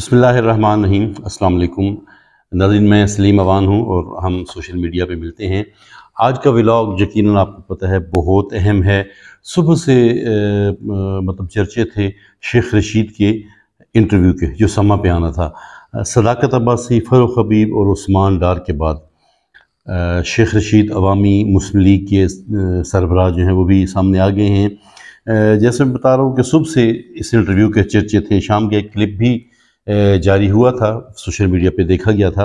बसमीम अल्लाम नाजिन मैं सलीम अवान हूँ और हम सोशल मीडिया पे मिलते हैं आज का व्लाग यकीन आपको पता है बहुत अहम है सुबह से आ, मतलब चर्चे थे शेख रशीद के इंटरव्यू के जो समा पे आना था सदाकत अब्बासी फरुख हबीब और उस्मान डार के बाद शेख रशीद अवामी मुस्लिम लीग के सरबराह जो हैं वो भी सामने आ गए हैं जैसे मैं बता रहा हूँ कि सुबह से इस इंटरव्यू के चर्चे थे शाम के एक क्लिप भी जारी हुआ था सोशल मीडिया पे देखा गया था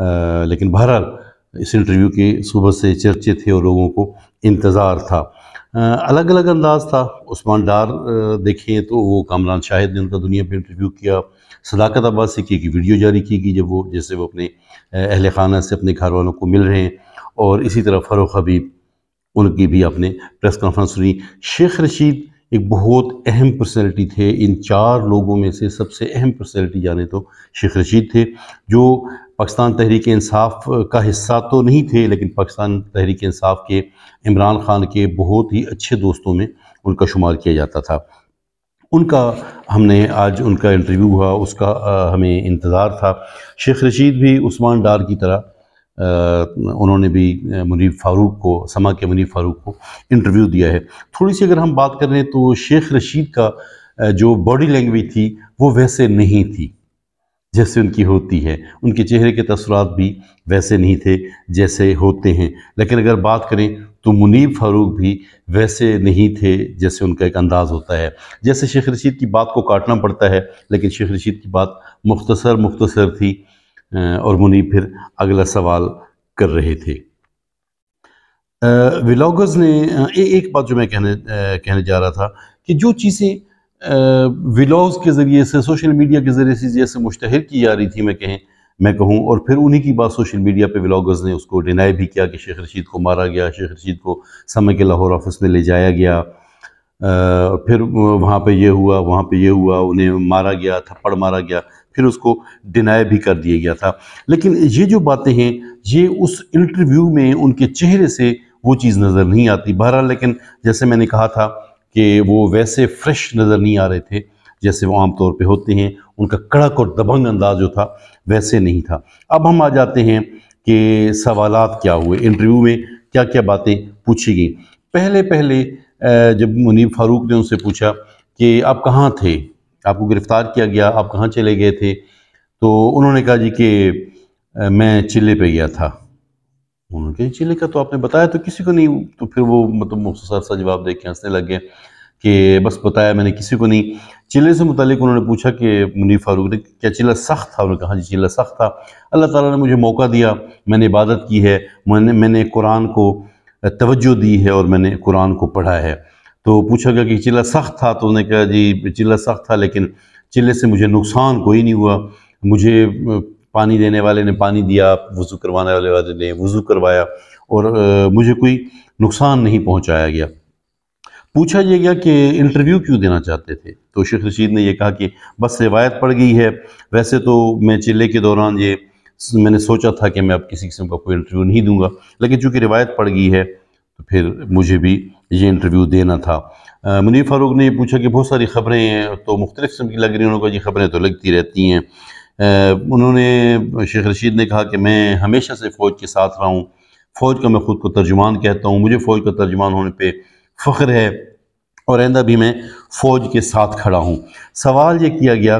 आ, लेकिन बहरहाल इस इंटरव्यू के सुबह से चर्चे थे और लोगों को इंतज़ार था आ, अलग अलग अंदाज था उस्मान डार देखें तो वो कामरान शाहिद ने उनका दुनिया पे इंटरव्यू किया सदाकत से की एक वीडियो जारी की गई जब वो जैसे वो अपने अहल खाना से अपने घर वालों को मिल रहे हैं और इसी तरह फ़रूख हबीब उनकी भी आपने प्रेस कॉन्फ्रेंस सुनी शेख रशीद एक बहुत अहम पर्सनैलिटी थे इन चार लोगों में से सबसे अहम पर्सनैलिटी जाने तो शेख रशीद थे जो पाकिस्तान तहरीक इंसाफ का हिस्सा तो नहीं थे लेकिन पाकिस्तान तहरीक इंसाफ के इमरान खान के बहुत ही अच्छे दोस्तों में उनका शुमार किया जाता था उनका हमने आज उनका इंटरव्यू हुआ उसका हमें इंतज़ार था शेख रशीद भी उस्मान डार की तरह उन्होंने भी मुनीब फ़ारूक को समा के मुनीब फ़ारूक को इंटरव्यू दिया है थोड़ी सी अगर हम बात करें तो शेख रशीद का जो बॉडी लैंग्वेज थी वो वैसे नहीं थी जैसे उनकी होती है उनके चेहरे के तसरात भी वैसे नहीं थे जैसे होते हैं लेकिन अगर बात करें तो मुनीब फ़ारूक भी वैसे नहीं थे जैसे उनका एक अंदाज़ होता है जैसे शेख रशीद की बात को काटना पड़ता है लेकिन शेख रशीद की बात मुख्तसर मुख्तसर थी और मुनीब फिर अगला सवाल कर रहे थे व्लागर्स ने ए, एक बात जो मैं कहने कहने जा रहा था कि जो चीज़ें व्लाग्स के ज़रिए से सोशल मीडिया के ज़रिए से जैसे मुश्तहर की जा रही थी मैं कहें मैं कहूँ और फिर उन्हीं की बात सोशल मीडिया पे व्लागर्स ने उसको डिनाई भी किया कि शेख रशीद को मारा गया शेख रशीद को समय के लाहौर ऑफिस में ले जाया गया आ, फिर वहाँ पर यह हुआ वहाँ पर यह हुआ उन्हें मारा गया थप्पड़ मारा गया फिर उसको डिनाई भी कर दिया गया था लेकिन ये जो बातें हैं ये उस इंटरव्यू में उनके चेहरे से वो चीज़ नज़र नहीं आती बहरहाल लेकिन जैसे मैंने कहा था कि वो वैसे फ्रेश नज़र नहीं आ रहे थे जैसे वो आमतौर पे होते हैं उनका कड़क और दबंग अंदाज जो था वैसे नहीं था अब हम आ जाते हैं कि सवालात क्या हुए इंटरव्यू में क्या क्या बातें पूछी गई पहले पहले जब मुनीब फारूक ने उनसे पूछा कि आप कहाँ थे आपको गिरफ़्तार किया गया आप कहाँ चले गए थे तो उन्होंने कहा जी कि मैं चिल्ले पे गया था उन्होंने कहा चिल्ले का तो आपने बताया तो किसी को नहीं तो फिर वो मतलब मुख्तर सा जवाब दे के हंसने लग गए कि बस बताया मैंने किसी को नहीं चिल्ले से मुतल उन्होंने पूछा कि मुनी फारूक ने क्या चिल्ला सख्त था उन्होंने कहा जी चिल्ला सख्त था अल्लाह ताला ने मुझे मौका दिया मैंने इबादत की है मैंने मैंने कुरान को तवज्जो दी है और मैंने कुरान को पढ़ा है तो पूछा गया कि चिल्ला सख्त था तो उन्होंने कहा जी चिल्ला सख्त था लेकिन चिल्ले से मुझे नुकसान कोई नहीं हुआ मुझे पानी देने वाले ने पानी दिया वज़ू करवाने वाले वाले ने वज़ू करवाया और आ, मुझे कोई नुकसान नहीं पहुंचाया गया पूछा यह गया कि इंटरव्यू क्यों देना चाहते थे तो शेख रशीद ने यह कहा कि बस रिवायत पड़ गई है वैसे तो मैं चिल्ले के दौरान ये मैंने सोचा था कि मैं अब किसी किस्म का कोई इंटरव्यू नहीं दूंगा लेकिन चूँकि रिवायत पड़ गई है तो फिर मुझे भी ये इंटरव्यू देना था मुनीर फारूक ने पूछा कि बहुत सारी ख़बरें तो मुख्तलिफ़ किस्म की लग रही हैं उन्होंने ये ख़बरें तो लगती रहती हैं उन्होंने शेख रशीद ने कहा कि मैं हमेशा से फ़ौज के साथ रहा हूँ फ़ौज का मैं ख़ुद को तर्जुमान कहता हूँ मुझे फ़ौज का तर्जुमान होने पर फ़ख्र है और आंदा भी मैं फ़ौज के साथ खड़ा हूँ सवाल ये किया गया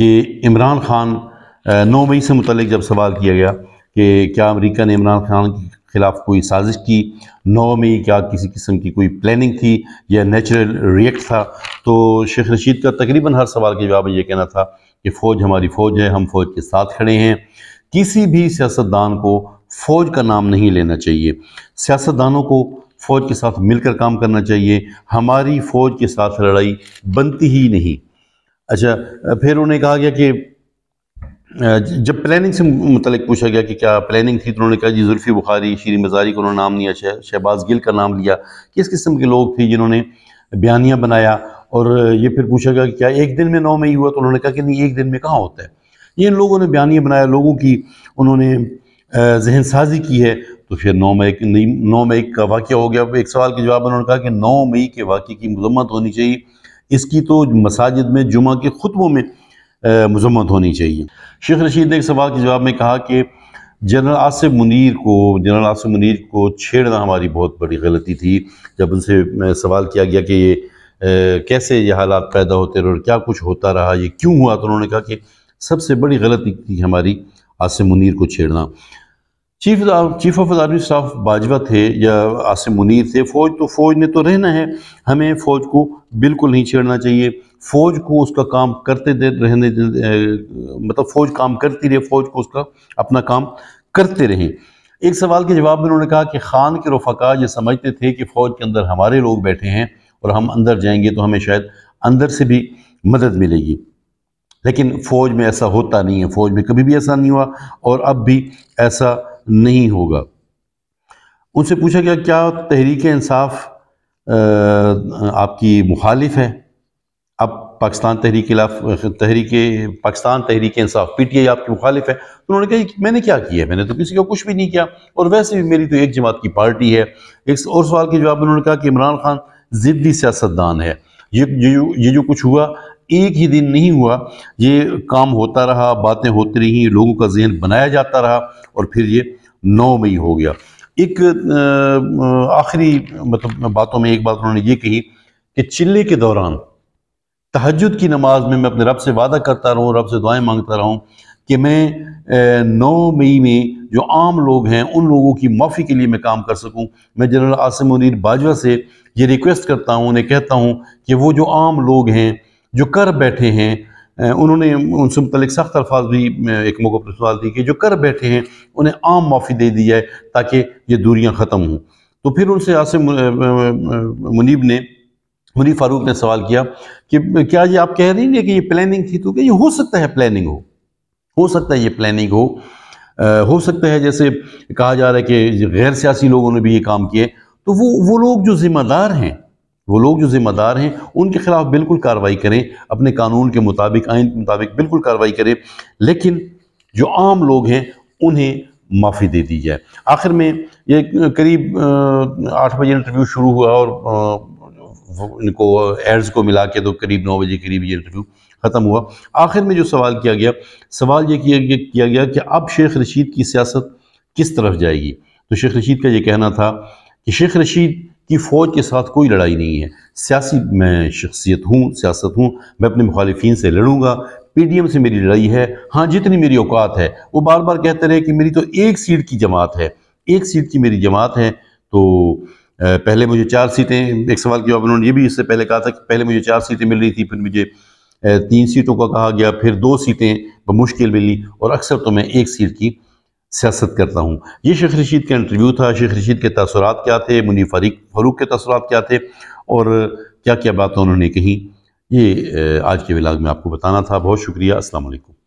कि इमरान खान नौ मई से मुतल जब सवाल किया गया कि क्या अमरीका ने इमरान खान की खिलाफ कोई साजिश की नौ में क्या किसी किस्म की कोई प्लानिंग थी या नेचुरल रिएक्ट था तो शेख रशीद का तकरीबन हर सवाल के जवाब में ये कहना था कि फ़ौज हमारी फ़ौज है हम फौज के साथ खड़े हैं किसी भी सियासतदान को फ़ौज का नाम नहीं लेना चाहिए सियासतदानों को फ़ौज के साथ मिलकर काम करना चाहिए हमारी फ़ौज के साथ लड़ाई बनती ही नहीं अच्छा फिर उन्हें कहा गया कि जब प्लानिंग से मतलब पूछा गया कि क्या प्लानिंग थी तो उन्होंने कहा जी जुल्फ़ी बुखारी शीरी मजारी का उन्होंने नाम लिया शह, शहबाज गिल का नाम लिया किस किस्म के लोग थे जिन्होंने बयानियाँ बनाया और ये फिर पूछा गया कि क्या एक दिन में नौ मई हुआ तो उन्होंने कहा कि नहीं एक दिन में कहाँ होता है ये लोगों ने बयानियाँ बनाया लोगों की उन्होंने जहन साजी की है तो फिर नौ मई नौ मई का वाक़ हो गया एक सवाल के जवाब उन्होंने कहा कि नौ मई के वाक़े की मजम्मत होनी चाहिए इसकी तो मसाजिद में जुमा के खुतबों में मजम्मत होनी चाहिए शेख रशीद ने एक सवाल के जवाब में कहा कि जनरल आसिफ मुनीर को जनरल आसिफ मुनीर को छेड़ना हमारी बहुत बड़ी गलती थी जब उनसे सवाल किया गया कि ये कैसे ये हालात पैदा होते रहे और क्या कुछ होता रहा ये क्यों हुआ तो उन्होंने कहा कि सबसे बड़ी गलती थी हमारी आसिफ मुनीर को छेड़ना chief chief of army staff Bajwa थे या आसिम मुनीर थे फौज तो फौज ने तो रहना है हमें फौज को बिल्कुल नहीं छेड़ना चाहिए फौज को उसका काम करते दे रहने दे, मतलब फौज काम करती रहे फौज को उसका अपना काम करते रहें एक सवाल के जवाब में उन्होंने कहा कि खान के रफका ये समझते थे कि फौज के अंदर हमारे लोग बैठे हैं और हम अंदर जाएंगे तो हमें शायद अंदर से भी मदद मिलेगी लेकिन फौज में ऐसा होता नहीं है फौज में कभी भी ऐसा नहीं हुआ और अब भी ऐसा नहीं होगा उनसे पूछा गया क्या तहरीक इंसाफ आपकी मुखालिफ है अब पाकिस्तान तहरीक खिलाफ तहरीक Pakistan Tehreek Insaf P T I आपकी मुखालिफ है तो उन्होंने कहा मैंने क्या किया मैंने तो किसी को कुछ भी नहीं किया और वैसे भी मेरी तो एक जमात की पार्टी है एक और सवाल के जवाब में उन्होंने कहा कि इमरान खान ज़िद्दी सियासतदान है ये ये जो कुछ हुआ एक ही दिन नहीं हुआ ये काम होता रहा बातें होती रहीं लोगों का जहन बनाया जाता रहा और फिर ये नौ मई हो गया एक आखिरी मतलब बातों में एक बात उन्होंने ये कही कि चिल्ले के दौरान तहजद की नमाज में मैं अपने रब से वादा करता रहूँ रब से दुआएं मांगता रहूँ कि मैं नौ मई में जो आम लोग हैं उन लोगों की माफ़ी के लिए मैं काम कर सकूं मैं जनरल आसिम मुनीर बाजवा से ये रिक्वेस्ट करता हूं उन्हें कहता हूं कि वो जो आम लोग हैं जो कर बैठे हैं उन्होंने उनसे मतलब सख्त अल्फाज भी एक मौके पर सवाल दी कि जो कर बैठे हैं उन्हें आम माफ़ी दे दी जाए ताकि ये दूरियाँ ख़त्म हों तो फिर उनसे आसिम मुनीब ने मुनीब फारूक ने सवाल किया कि क्या ये आप कह रही हैं कि ये प्लानिंग थी तो क्या ये हो सकता है प्लानिंग हो हो सकता है ये प्लानिंग हो आ, हो सकता है जैसे कहा जा रहा है कि गैर सियासी लोगों ने भी ये काम किए तो वो वो लोग जो ज़िम्मेदार हैं वो लोग जो ज़िम्मेदार हैं उनके ख़िलाफ़ बिल्कुल कार्रवाई करें अपने कानून के मुताबिक आइन के मुताबिक बिल्कुल कार्रवाई करें लेकिन जो आम लोग हैं उन्हें माफ़ी दे दी जाए आखिर में ये करीब आठ बजे इंटरव्यू शुरू हुआ और इनको एड्स को मिला के तो करीब नौ बजे करीब ये इंटरव्यू ख़त्म हुआ आखिर में जो सवाल किया गया सवाल ये किया गया, किया गया कि अब शेख रशीद की सियासत किस तरफ जाएगी तो शेख रशीद का ये कहना था कि शेख रशीद कि फ़ौज के साथ कोई लड़ाई नहीं है सियासी मैं शख्सियत हूँ सियासत हूँ मैं अपने मुखालफी से लड़ूंगा एम से मेरी लड़ाई है हाँ जितनी मेरी औकात है वो बार बार कहते रहे कि मेरी तो एक सीट की जमात है एक सीट की मेरी जमात है तो पहले मुझे चार सीटें एक सवाल किया उन्होंने ये भी इससे पहले कहा था कि पहले मुझे चार सीटें मिल रही थी फिर मुझे तीन सीटों का कहा गया फिर दो सीटें मुश्किल मिली और अक्सर तो मैं एक सीट की सियासत करता हूँ ये शेख रशीद का इंटरव्यू था शेख रशीद के तसरत क्या थे मुनी फरीक फरूक के तसरत क्या थे और क्या क्या बातें उन्होंने कही ये आज के विलाग में आपको बताना था बहुत शुक्रिया असलकुम